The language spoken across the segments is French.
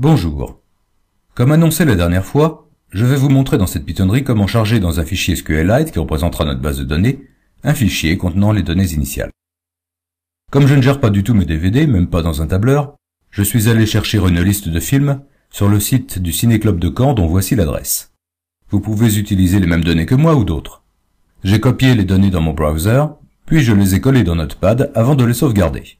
Bonjour. Comme annoncé la dernière fois, je vais vous montrer dans cette pitonnerie comment charger dans un fichier SQLite qui représentera notre base de données, un fichier contenant les données initiales. Comme je ne gère pas du tout mes DVD, même pas dans un tableur, je suis allé chercher une liste de films sur le site du Cinéclub de Caen dont voici l'adresse. Vous pouvez utiliser les mêmes données que moi ou d'autres. J'ai copié les données dans mon browser, puis je les ai collées dans Notepad avant de les sauvegarder.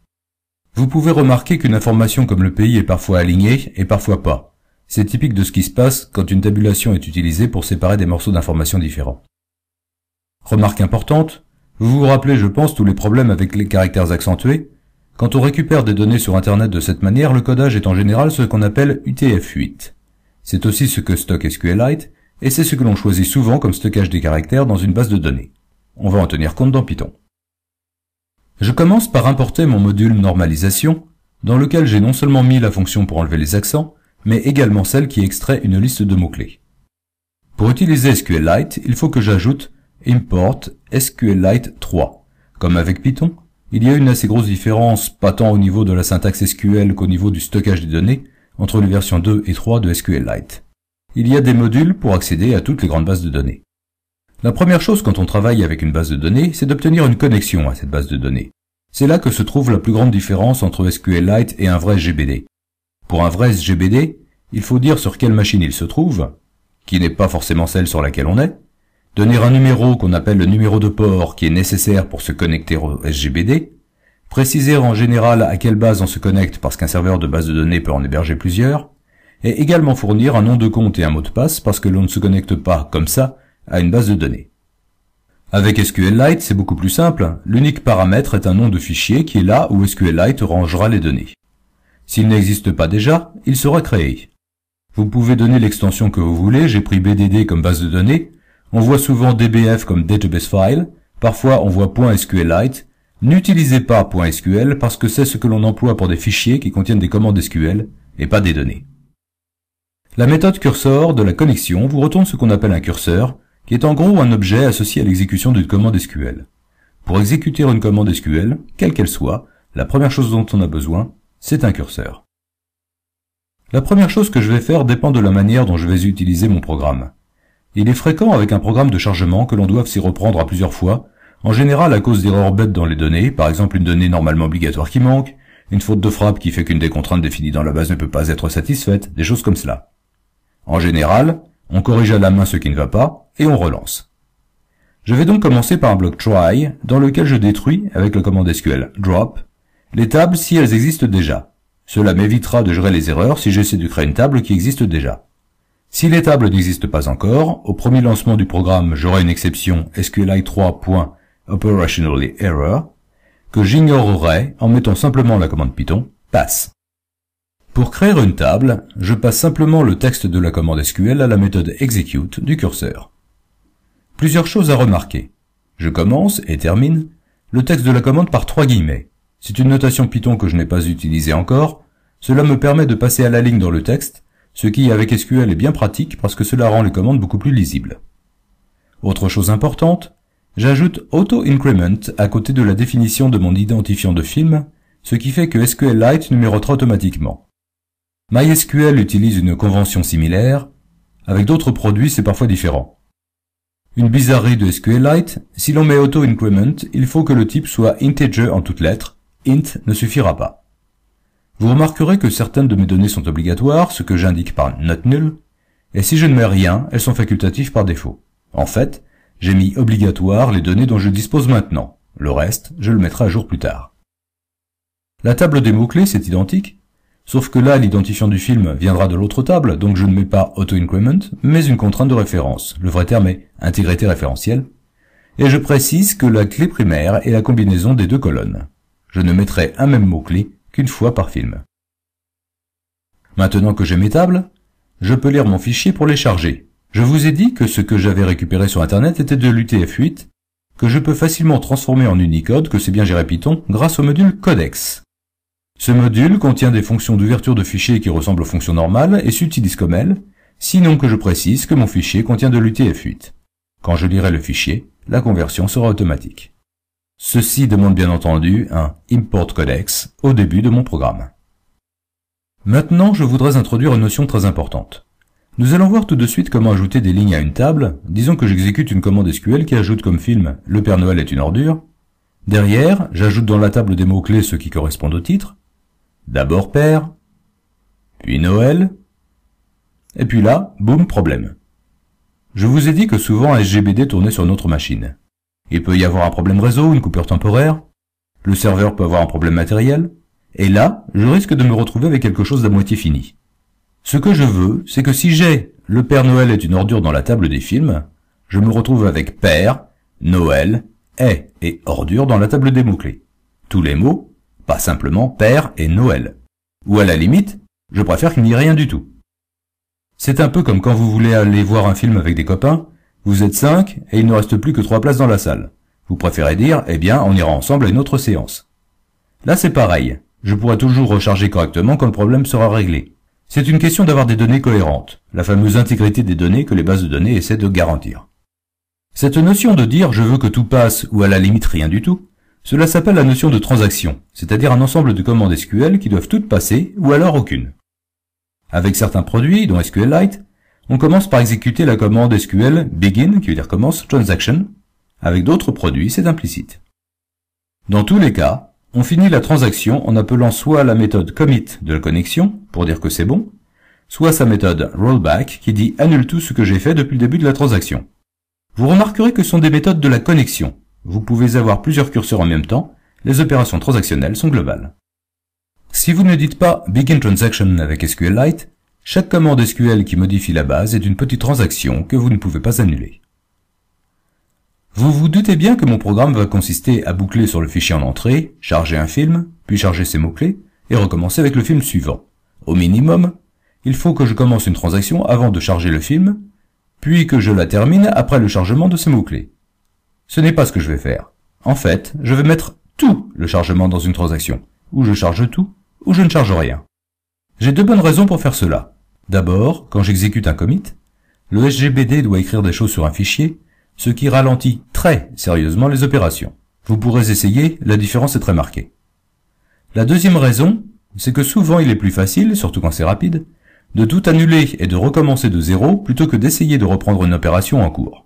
Vous pouvez remarquer qu'une information comme le pays est parfois alignée et parfois pas. C'est typique de ce qui se passe quand une tabulation est utilisée pour séparer des morceaux d'informations différents. Remarque importante, vous vous rappelez je pense tous les problèmes avec les caractères accentués. Quand on récupère des données sur Internet de cette manière, le codage est en général ce qu'on appelle UTF-8. C'est aussi ce que stocke SQLite, et c'est ce que l'on choisit souvent comme stockage des caractères dans une base de données. On va en tenir compte dans Python. Je commence par importer mon module normalisation, dans lequel j'ai non seulement mis la fonction pour enlever les accents, mais également celle qui extrait une liste de mots-clés. Pour utiliser SQLite, il faut que j'ajoute import SQLite 3. Comme avec Python, il y a une assez grosse différence, pas tant au niveau de la syntaxe SQL qu'au niveau du stockage des données, entre les versions 2 et 3 de SQLite. Il y a des modules pour accéder à toutes les grandes bases de données. La première chose quand on travaille avec une base de données, c'est d'obtenir une connexion à cette base de données. C'est là que se trouve la plus grande différence entre SQLite et un vrai SGBD. Pour un vrai SGBD, il faut dire sur quelle machine il se trouve, qui n'est pas forcément celle sur laquelle on est, donner un numéro qu'on appelle le numéro de port qui est nécessaire pour se connecter au SGBD, préciser en général à quelle base on se connecte parce qu'un serveur de base de données peut en héberger plusieurs, et également fournir un nom de compte et un mot de passe parce que l'on ne se connecte pas comme ça à une base de données. Avec SQLite, c'est beaucoup plus simple. L'unique paramètre est un nom de fichier qui est là où SQLite rangera les données. S'il n'existe pas déjà, il sera créé. Vous pouvez donner l'extension que vous voulez, j'ai pris BDD comme base de données. On voit souvent DBF comme database file, parfois on voit .sqlite. N'utilisez pas .sql parce que c'est ce que l'on emploie pour des fichiers qui contiennent des commandes SQL et pas des données. La méthode cursor de la connexion vous retourne ce qu'on appelle un curseur, qui est en gros un objet associé à l'exécution d'une commande SQL. Pour exécuter une commande SQL, quelle qu'elle soit, la première chose dont on a besoin, c'est un curseur. La première chose que je vais faire dépend de la manière dont je vais utiliser mon programme. Il est fréquent avec un programme de chargement que l'on doive s'y reprendre à plusieurs fois, en général à cause d'erreurs bêtes dans les données, par exemple une donnée normalement obligatoire qui manque, une faute de frappe qui fait qu'une des contraintes définies dans la base ne peut pas être satisfaite, des choses comme cela. En général, on corrige à la main ce qui ne va pas, et on relance. Je vais donc commencer par un bloc try, dans lequel je détruis, avec la commande SQL drop, les tables si elles existent déjà. Cela m'évitera de gérer les erreurs si j'essaie de créer une table qui existe déjà. Si les tables n'existent pas encore, au premier lancement du programme, j'aurai une exception sqli3.operationallyError que j'ignorerai en mettant simplement la commande Python pass. Pour créer une table, je passe simplement le texte de la commande SQL à la méthode execute du curseur. Plusieurs choses à remarquer. Je commence et termine le texte de la commande par trois guillemets. C'est une notation Python que je n'ai pas utilisée encore. Cela me permet de passer à la ligne dans le texte, ce qui avec SQL est bien pratique parce que cela rend les commandes beaucoup plus lisibles. Autre chose importante, j'ajoute auto-increment à côté de la définition de mon identifiant de film, ce qui fait que SQLite numérotera automatiquement. MySQL utilise une convention similaire, avec d'autres produits c'est parfois différent. Une bizarrerie de SQLite, si l'on met auto-increment, il faut que le type soit integer en toutes lettres, int ne suffira pas. Vous remarquerez que certaines de mes données sont obligatoires, ce que j'indique par not null, et si je ne mets rien, elles sont facultatives par défaut. En fait, j'ai mis obligatoire les données dont je dispose maintenant, le reste, je le mettrai à jour plus tard. La table des mots-clés, c'est identique, Sauf que là, l'identifiant du film viendra de l'autre table, donc je ne mets pas auto-increment, mais une contrainte de référence. Le vrai terme est intégrité référentielle. Et je précise que la clé primaire est la combinaison des deux colonnes. Je ne mettrai un même mot-clé qu'une fois par film. Maintenant que j'ai mes tables, je peux lire mon fichier pour les charger. Je vous ai dit que ce que j'avais récupéré sur Internet était de l'UTF-8, que je peux facilement transformer en Unicode, que c'est bien géré Python, grâce au module Codex. Ce module contient des fonctions d'ouverture de fichiers qui ressemblent aux fonctions normales et s'utilisent comme elles, sinon que je précise que mon fichier contient de l'UTF-8. Quand je lirai le fichier, la conversion sera automatique. Ceci demande bien entendu un import codex au début de mon programme. Maintenant, je voudrais introduire une notion très importante. Nous allons voir tout de suite comment ajouter des lignes à une table. Disons que j'exécute une commande SQL qui ajoute comme film « Le Père Noël est une ordure ». Derrière, j'ajoute dans la table des mots-clés ceux qui correspondent au titre, D'abord père, puis Noël, et puis là, boum, problème. Je vous ai dit que souvent SGBD tournait sur notre machine. Il peut y avoir un problème réseau, une coupure temporaire, le serveur peut avoir un problème matériel, et là, je risque de me retrouver avec quelque chose d'à moitié fini. Ce que je veux, c'est que si j'ai Le Père Noël est une ordure dans la table des films, je me retrouve avec Père, Noël, est et ordure dans la table des mots-clés. Tous les mots, pas simplement Père et Noël. Ou à la limite, je préfère qu'il n'y ait rien du tout. C'est un peu comme quand vous voulez aller voir un film avec des copains, vous êtes cinq et il ne reste plus que trois places dans la salle. Vous préférez dire, eh bien, on ira ensemble à une autre séance. Là, c'est pareil. Je pourrai toujours recharger correctement quand le problème sera réglé. C'est une question d'avoir des données cohérentes, la fameuse intégrité des données que les bases de données essaient de garantir. Cette notion de dire je veux que tout passe ou à la limite rien du tout cela s'appelle la notion de transaction, c'est-à-dire un ensemble de commandes SQL qui doivent toutes passer, ou alors aucune. Avec certains produits, dont SQLite, on commence par exécuter la commande SQL begin, qui veut dire commence, transaction. Avec d'autres produits, c'est implicite. Dans tous les cas, on finit la transaction en appelant soit la méthode commit de la connexion, pour dire que c'est bon, soit sa méthode rollback, qui dit annule tout ce que j'ai fait depuis le début de la transaction. Vous remarquerez que ce sont des méthodes de la connexion, vous pouvez avoir plusieurs curseurs en même temps, les opérations transactionnelles sont globales. Si vous ne dites pas Begin Transaction avec SQLite, chaque commande SQL qui modifie la base est une petite transaction que vous ne pouvez pas annuler. Vous vous doutez bien que mon programme va consister à boucler sur le fichier en entrée, charger un film, puis charger ses mots-clés, et recommencer avec le film suivant. Au minimum, il faut que je commence une transaction avant de charger le film, puis que je la termine après le chargement de ses mots-clés. Ce n'est pas ce que je vais faire. En fait, je vais mettre tout le chargement dans une transaction. Ou je charge tout, ou je ne charge rien. J'ai deux bonnes raisons pour faire cela. D'abord, quand j'exécute un commit, le SGBD doit écrire des choses sur un fichier, ce qui ralentit très sérieusement les opérations. Vous pourrez essayer, la différence est très marquée. La deuxième raison, c'est que souvent il est plus facile, surtout quand c'est rapide, de tout annuler et de recommencer de zéro plutôt que d'essayer de reprendre une opération en cours.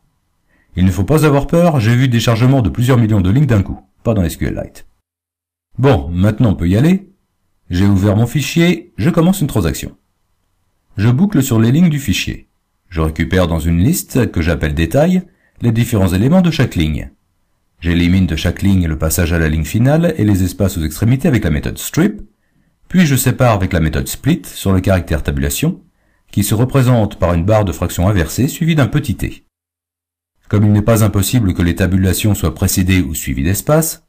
Il ne faut pas avoir peur, j'ai vu des chargements de plusieurs millions de lignes d'un coup, pas dans SQLite. Bon, maintenant on peut y aller. J'ai ouvert mon fichier, je commence une transaction. Je boucle sur les lignes du fichier. Je récupère dans une liste, que j'appelle détail, les différents éléments de chaque ligne. J'élimine de chaque ligne le passage à la ligne finale et les espaces aux extrémités avec la méthode strip, puis je sépare avec la méthode split sur le caractère tabulation, qui se représente par une barre de fraction inversée suivie d'un petit t. Comme il n'est pas impossible que les tabulations soient précédées ou suivies d'espace,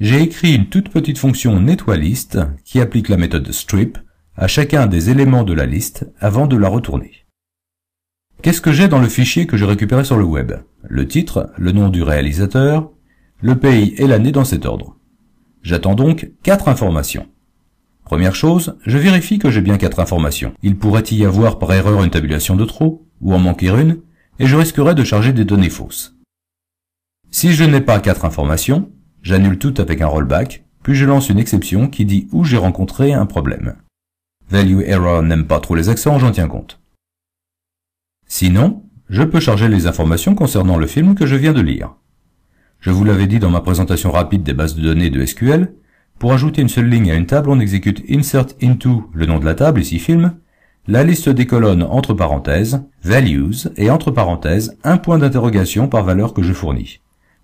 j'ai écrit une toute petite fonction liste qui applique la méthode strip à chacun des éléments de la liste avant de la retourner. Qu'est-ce que j'ai dans le fichier que j'ai récupéré sur le web Le titre, le nom du réalisateur, le pays et l'année dans cet ordre. J'attends donc quatre informations. Première chose, je vérifie que j'ai bien quatre informations. Il pourrait y avoir par erreur une tabulation de trop, ou en manquer une, et je risquerais de charger des données fausses. Si je n'ai pas quatre informations, j'annule tout avec un rollback, puis je lance une exception qui dit où j'ai rencontré un problème. Value Error n'aime pas trop les accents, j'en tiens compte. Sinon, je peux charger les informations concernant le film que je viens de lire. Je vous l'avais dit dans ma présentation rapide des bases de données de SQL, pour ajouter une seule ligne à une table, on exécute insert into le nom de la table, ici film, la liste des colonnes entre parenthèses, values et entre parenthèses un point d'interrogation par valeur que je fournis.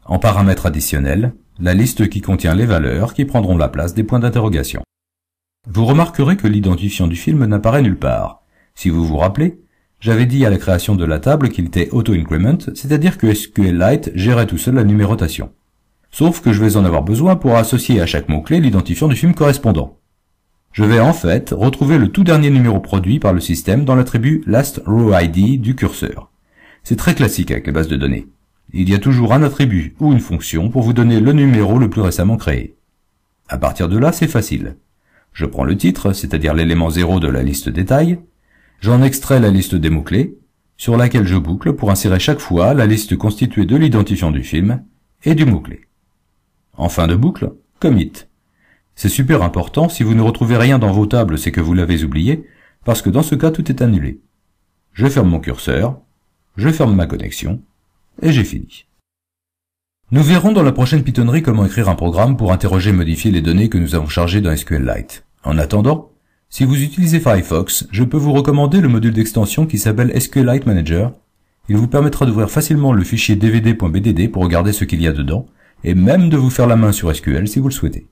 En paramètre additionnel, la liste qui contient les valeurs qui prendront la place des points d'interrogation. Vous remarquerez que l'identifiant du film n'apparaît nulle part. Si vous vous rappelez, j'avais dit à la création de la table qu'il était auto-increment, c'est-à-dire que SQLite gérait tout seul la numérotation. Sauf que je vais en avoir besoin pour associer à chaque mot-clé l'identifiant du film correspondant. Je vais en fait retrouver le tout dernier numéro produit par le système dans l'attribut last du curseur. C'est très classique avec les base de données. Il y a toujours un attribut ou une fonction pour vous donner le numéro le plus récemment créé. À partir de là, c'est facile. Je prends le titre, c'est-à-dire l'élément 0 de la liste détail, j'en extrais la liste des mots-clés, sur laquelle je boucle pour insérer chaque fois la liste constituée de l'identifiant du film et du mot-clé. En fin de boucle, commit. C'est super important, si vous ne retrouvez rien dans vos tables, c'est que vous l'avez oublié, parce que dans ce cas, tout est annulé. Je ferme mon curseur, je ferme ma connexion, et j'ai fini. Nous verrons dans la prochaine pitonnerie comment écrire un programme pour interroger et modifier les données que nous avons chargées dans SQLite. En attendant, si vous utilisez Firefox, je peux vous recommander le module d'extension qui s'appelle SQLite Manager. Il vous permettra d'ouvrir facilement le fichier dvd.bdd pour regarder ce qu'il y a dedans, et même de vous faire la main sur SQL si vous le souhaitez.